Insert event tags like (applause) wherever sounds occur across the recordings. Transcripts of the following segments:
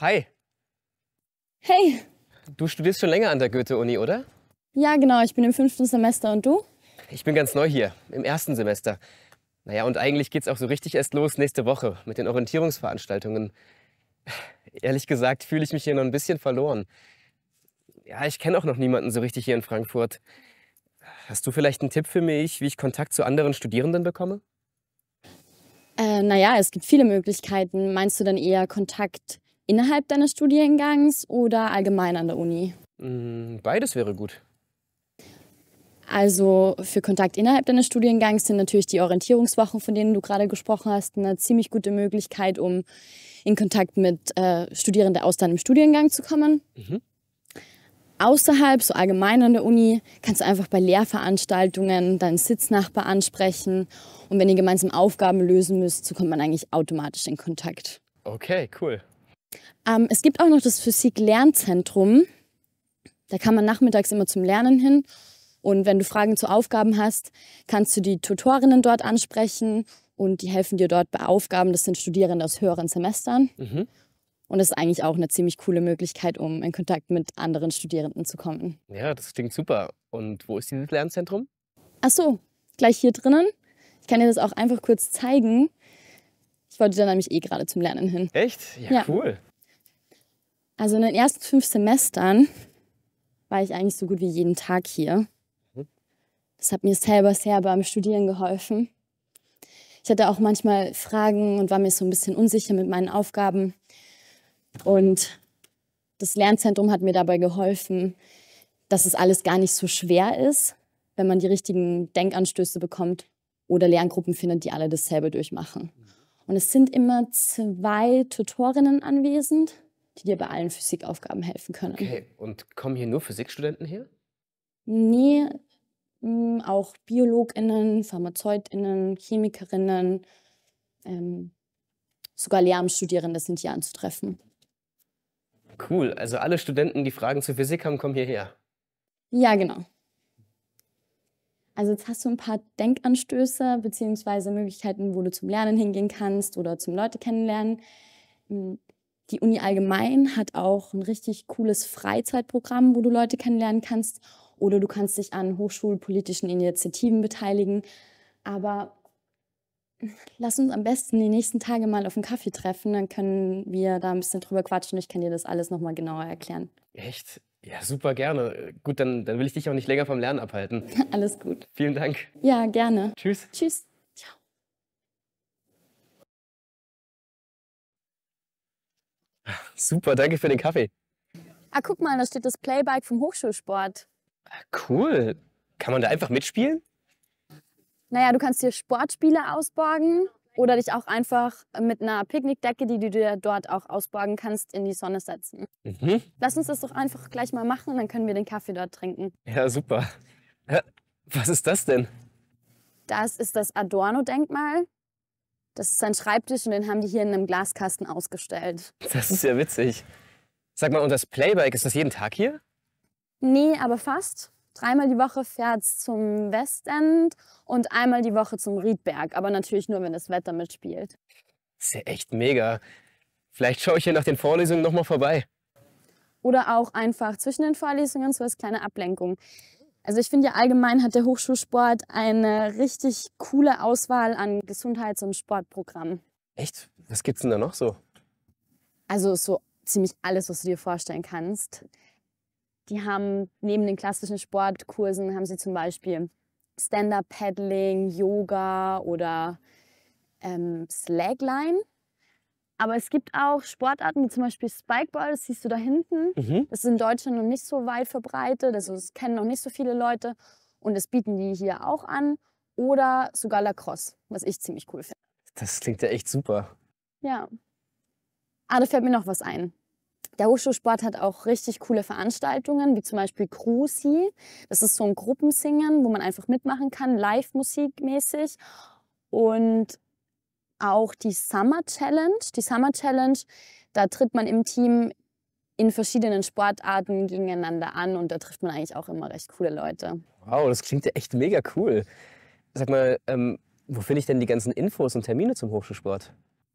Hi. Hey. Du studierst schon länger an der Goethe-Uni, oder? Ja, genau. Ich bin im fünften Semester. Und du? Ich bin ganz neu hier, im ersten Semester. Naja, und eigentlich geht's auch so richtig erst los nächste Woche mit den Orientierungsveranstaltungen. Ehrlich gesagt fühle ich mich hier noch ein bisschen verloren. Ja, ich kenne auch noch niemanden so richtig hier in Frankfurt. Hast du vielleicht einen Tipp für mich, wie ich Kontakt zu anderen Studierenden bekomme? Äh, naja, es gibt viele Möglichkeiten. Meinst du dann eher Kontakt innerhalb deines Studiengangs oder allgemein an der Uni? Mm, beides wäre gut. Also für Kontakt innerhalb deines Studiengangs sind natürlich die Orientierungswochen, von denen du gerade gesprochen hast, eine ziemlich gute Möglichkeit, um in Kontakt mit äh, Studierenden aus deinem Studiengang zu kommen. Mhm. Außerhalb, so allgemein an der Uni, kannst du einfach bei Lehrveranstaltungen deinen Sitznachbar ansprechen. Und wenn ihr gemeinsam Aufgaben lösen müsst, so kommt man eigentlich automatisch in Kontakt. Okay, cool. Ähm, es gibt auch noch das Physik-Lernzentrum. Da kann man nachmittags immer zum Lernen hin. Und wenn du Fragen zu Aufgaben hast, kannst du die Tutorinnen dort ansprechen und die helfen dir dort bei Aufgaben. Das sind Studierende aus höheren Semestern. Mhm. Und das ist eigentlich auch eine ziemlich coole Möglichkeit, um in Kontakt mit anderen Studierenden zu kommen. Ja, das klingt super. Und wo ist dieses Lernzentrum? Ach so, gleich hier drinnen. Ich kann dir das auch einfach kurz zeigen. Ich wollte da nämlich eh gerade zum Lernen hin. Echt? Ja, ja, cool. Also in den ersten fünf Semestern war ich eigentlich so gut wie jeden Tag hier. Mhm. Das hat mir selber sehr beim Studieren geholfen. Ich hatte auch manchmal Fragen und war mir so ein bisschen unsicher mit meinen Aufgaben. Und das Lernzentrum hat mir dabei geholfen, dass es alles gar nicht so schwer ist, wenn man die richtigen Denkanstöße bekommt oder Lerngruppen findet, die alle dasselbe durchmachen. Und es sind immer zwei Tutorinnen anwesend, die dir bei allen Physikaufgaben helfen können. Okay, und kommen hier nur Physikstudenten her? Nee, hm, auch BiologInnen, PharmazeutInnen, ChemikerInnen, ähm, sogar Lehramtsstudierende sind hier anzutreffen. Cool, also alle Studenten, die Fragen zur Physik haben, kommen hierher. Ja, genau. Also jetzt hast du ein paar Denkanstöße bzw. Möglichkeiten, wo du zum Lernen hingehen kannst oder zum Leute kennenlernen. Hm, die Uni allgemein hat auch ein richtig cooles Freizeitprogramm, wo du Leute kennenlernen kannst oder du kannst dich an hochschulpolitischen Initiativen beteiligen. Aber lass uns am besten die nächsten Tage mal auf einen Kaffee treffen, dann können wir da ein bisschen drüber quatschen. Ich kann dir das alles nochmal genauer erklären. Echt? Ja, super gerne. Gut, dann, dann will ich dich auch nicht länger vom Lernen abhalten. (laughs) Alles gut. Vielen Dank. Ja, gerne. Tschüss. Tschüss. Ciao. Super, danke für den Kaffee. Ah, guck mal, da steht das Playbike vom Hochschulsport. Ah, cool. Kann man da einfach mitspielen? Naja, du kannst hier Sportspiele ausborgen oder dich auch einfach mit einer Picknickdecke, die du dir dort auch ausborgen kannst, in die Sonne setzen. Mhm. Lass uns das doch einfach gleich mal machen, dann können wir den Kaffee dort trinken. Ja, super. Was ist das denn? Das ist das Adorno-Denkmal. Das ist ein Schreibtisch und den haben die hier in einem Glaskasten ausgestellt. Das ist ja witzig. Sag mal, und das Playback, ist das jeden Tag hier? Nee, aber fast dreimal die Woche fährt es zum Westend und einmal die Woche zum Riedberg. Aber natürlich nur, wenn das Wetter mitspielt. Das ist ja echt mega. Vielleicht schaue ich hier nach den Vorlesungen nochmal vorbei. Oder auch einfach zwischen den Vorlesungen so als kleine Ablenkung. Also ich finde ja allgemein hat der Hochschulsport eine richtig coole Auswahl an Gesundheits- und Sportprogrammen. Echt? Was gibt's denn da noch so? Also so ziemlich alles, was du dir vorstellen kannst. Die haben neben den klassischen Sportkursen haben sie zum Beispiel Stand-up-Paddling, Yoga oder ähm, Slagline. Aber es gibt auch Sportarten wie zum Beispiel Spikeball, das siehst du da hinten. Mhm. Das ist in Deutschland noch nicht so weit verbreitet, also das kennen noch nicht so viele Leute und das bieten die hier auch an. Oder sogar Lacrosse, was ich ziemlich cool finde. Das klingt ja echt super. Ja. Ah, da fällt mir noch was ein. Der Hochschulsport hat auch richtig coole Veranstaltungen, wie zum Beispiel Cruci. Das ist so ein Gruppensingen, wo man einfach mitmachen kann, live musikmäßig. Und auch die Summer Challenge. Die Summer Challenge, da tritt man im Team in verschiedenen Sportarten gegeneinander an und da trifft man eigentlich auch immer recht coole Leute. Wow, das klingt ja echt mega cool. Sag mal, ähm, wo finde ich denn die ganzen Infos und Termine zum Hochschulsport?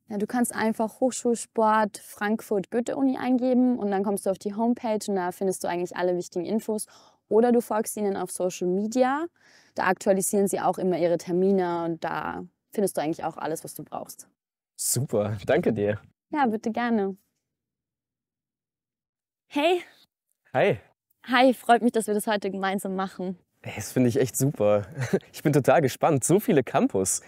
Ja, du kannst einfach Hochschulsport Frankfurt Goethe-Uni eingeben und dann kommst du auf die Homepage und da findest du eigentlich alle wichtigen Infos. Oder du folgst ihnen auf Social Media. Da aktualisieren sie auch immer ihre Termine und da findest du eigentlich auch alles, was du brauchst. Super, danke dir. Ja, bitte gerne. Hey. Hi. Hi, freut mich, dass wir das heute gemeinsam machen. Das finde ich echt super. (laughs) Ich bin total gespannt. So viele Campus.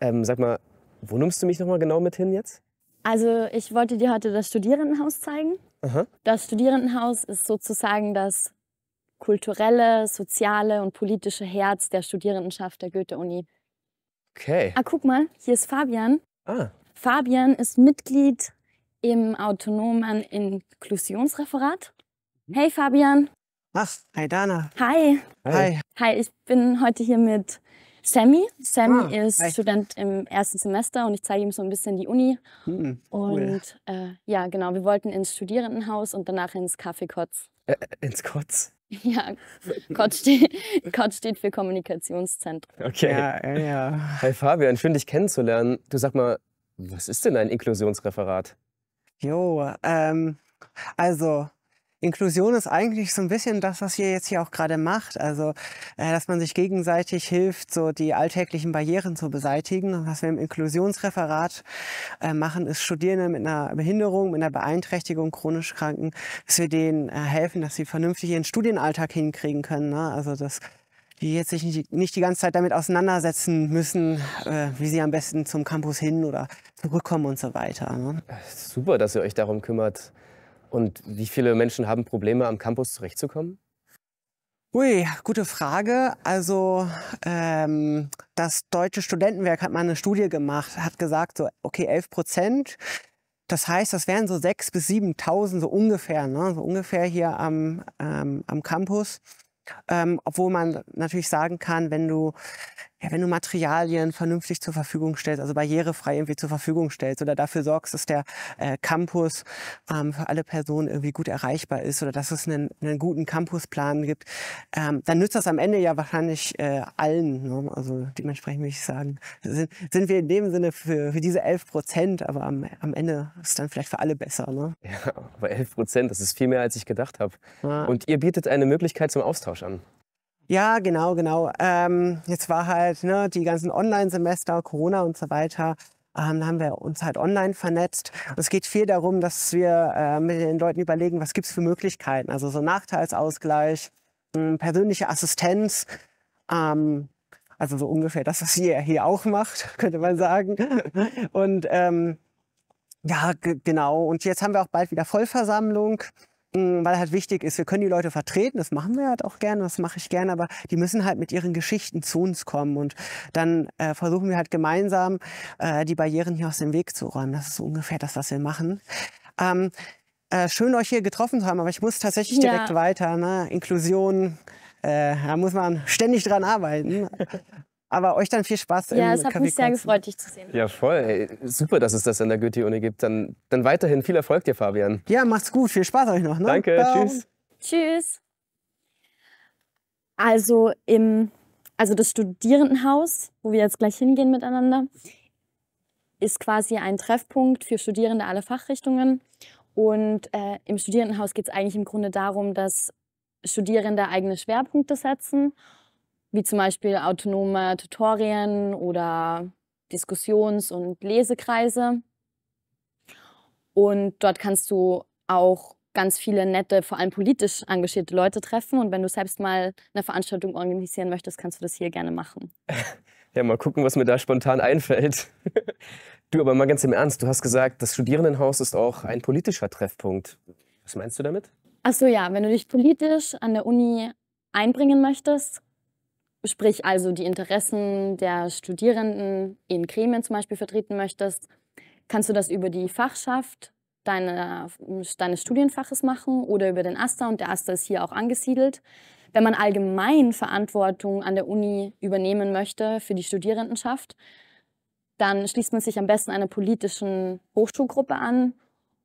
Ähm, sag mal, wo nimmst du mich nochmal genau mit hin jetzt? Also ich wollte dir heute das Studierendenhaus zeigen. Aha. Das Studierendenhaus ist sozusagen das kulturelle, soziale und politische Herz der Studierendenschaft der Goethe-Uni. Okay. Ah, guck mal, hier ist Fabian. Ah. Fabian ist Mitglied im autonomen Inklusionsreferat. Mhm. Hey Fabian. Ach, hi Dana. Hi. Hi. Hi, ich bin heute hier mit Sammy. Sammy ah, ist hi. Student im ersten Semester und ich zeige ihm so ein bisschen die Uni. Mhm, cool. Und äh, ja, genau, wir wollten ins Studierendenhaus und danach ins Café Kotz. Äh, äh ins Kotz? (laughs) Ja, Kotz steht, steht für Kommunikationszentrum. Okay. Ja, ja. Hi Fabian, schön dich kennenzulernen. Du sag mal, was ist denn ein Inklusionsreferat? Jo, ähm, also Inklusion ist eigentlich so ein bisschen das, was ihr jetzt hier auch gerade macht. Also, äh, dass man sich gegenseitig hilft, so die alltäglichen Barrieren zu beseitigen. Und was wir im Inklusionsreferat äh, machen, ist Studierende mit einer Behinderung, mit einer Beeinträchtigung, chronisch Kranken, dass wir denen äh, helfen, dass sie vernünftig ihren Studienalltag hinkriegen können. Ne? Also, dass die jetzt sich nicht, nicht, die ganze Zeit damit auseinandersetzen müssen, äh, wie sie am besten zum Campus hin oder zurückkommen und so weiter. Ne? Super, dass ihr euch darum kümmert. Und wie viele Menschen haben Probleme, am Campus zurechtzukommen? Ui, gute Frage. Also ähm, das Deutsche Studentenwerk hat mal eine Studie gemacht, hat gesagt, so, okay, 11 Prozent. Das heißt, das wären so 6.000 bis 7.000 so ungefähr, ne? so ungefähr hier am, ähm, am Campus. Ähm, obwohl man natürlich sagen kann, wenn du ja, wenn du Materialien vernünftig zur Verfügung stellst, also barrierefrei irgendwie zur Verfügung stellst oder dafür sorgst, dass der äh, Campus ähm, für alle Personen irgendwie gut erreichbar ist oder dass es einen, einen guten Campusplan gibt, ähm, dann nützt das am Ende ja wahrscheinlich äh, allen. Ne? Also dementsprechend würde ich sagen, sind, sind wir in dem Sinne für, für diese 11 Prozent, aber am, am Ende ist es dann vielleicht für alle besser. Ne? Ja, aber 11 Prozent, das ist viel mehr, als ich gedacht habe. Ja. Und ihr bietet eine Möglichkeit zum Austausch an. Ja, genau, genau. Ähm, jetzt war halt ne, die ganzen Online-Semester, Corona und so weiter. Ähm, da haben wir uns halt online vernetzt. Und es geht viel darum, dass wir äh, mit den Leuten überlegen, was gibt es für Möglichkeiten. Also so Nachteilsausgleich, mh, hm, persönliche Assistenz. Ähm, also so ungefähr das, was ihr hier auch macht, (laughs) könnte man sagen. Und ähm, ja, genau. Und jetzt haben wir auch bald wieder Vollversammlung. Hm, weil halt wichtig ist, wir können die Leute vertreten, das machen wir halt auch gerne, das mache ich gerne, aber die müssen halt mit ihren Geschichten zu uns kommen und dann äh, versuchen wir halt gemeinsam äh, die Barrieren hier aus dem Weg zu räumen. Das ist so ungefähr das, was wir machen. Ähm, äh, schön, euch hier getroffen zu haben, aber ich muss tatsächlich direkt ja. weiter. Ne? Inklusion, äh, da muss man ständig dran arbeiten. Aber euch dann viel Spaß. Ja, es hat Café mich sehr Katzen. gefreut, dich zu sehen. Ja, voll. Ey, super, dass es das an der Goethe-Uni gibt. Dann, dann weiterhin viel Erfolg dir, Fabian. Ja, macht's gut. Viel Spaß euch noch. Ne? Danke, Ciao. tschüss. Tschüss. Also im, also das Studierendenhaus, wo wir jetzt gleich hingehen miteinander, ist quasi ein Treffpunkt für Studierende aller Fachrichtungen. Und äh, im Studierendenhaus geht es eigentlich im Grunde darum, dass Studierende eigene Schwerpunkte setzen wie zum Beispiel autonome Tutorien oder Diskussions- und Lesekreise. Und dort kannst du auch ganz viele nette, vor allem politisch engagierte Leute treffen. Und wenn du selbst mal eine Veranstaltung organisieren möchtest, kannst du das hier gerne machen. (laughs) Ja, mal gucken, was mir da spontan einfällt. (laughs) Du, aber mal ganz im Ernst, du hast gesagt, das Studierendenhaus ist auch ein politischer Treffpunkt. Was meinst du damit? Ach so, ja, wenn du dich politisch an der Uni einbringen möchtest, sprich also die Interessen der Studierenden in Gremien zum Beispiel vertreten möchtest, kannst du das über die Fachschaft deine, deines Studienfaches machen oder über den Aster und der Aster ist hier auch angesiedelt. Wenn man allgemein Verantwortung an der Uni übernehmen möchte für die Studierendenschaft, dann schließt man sich am besten einer politischen Hochschulgruppe an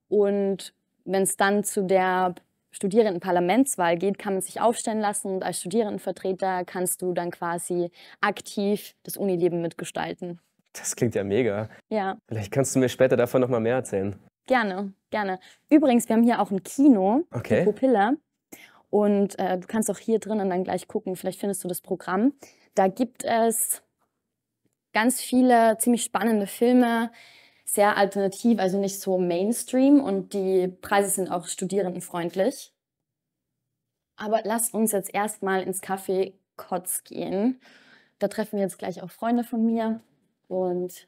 und wenn es dann zu der Studierendenparlamentswahl geht, kann man sich aufstellen lassen und als Studierendenvertreter kannst du dann quasi aktiv das Unileben mitgestalten. Das klingt ja mega. Ja. Vielleicht kannst du mir später davon nochmal mehr erzählen. Gerne, gerne. Übrigens, wir haben hier auch ein Kino, okay. die Pupille. Und äh, du kannst auch hier drinnen dann gleich gucken, vielleicht findest du das Programm. Da gibt es ganz viele ziemlich spannende Filme, sehr alternativ, also nicht so Mainstream und die Preise sind auch studierendenfreundlich. Aber lasst uns jetzt erstmal ins Café Kotz gehen. Da treffen wir jetzt gleich auch Freunde von mir und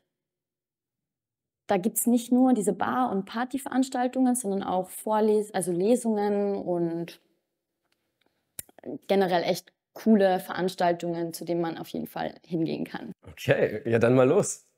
da gibt es nicht nur diese Bar- und Partyveranstaltungen, sondern auch Vorles also Lesungen und generell echt coole Veranstaltungen, zu denen man auf jeden Fall hingehen kann. Okay, ja dann mal los.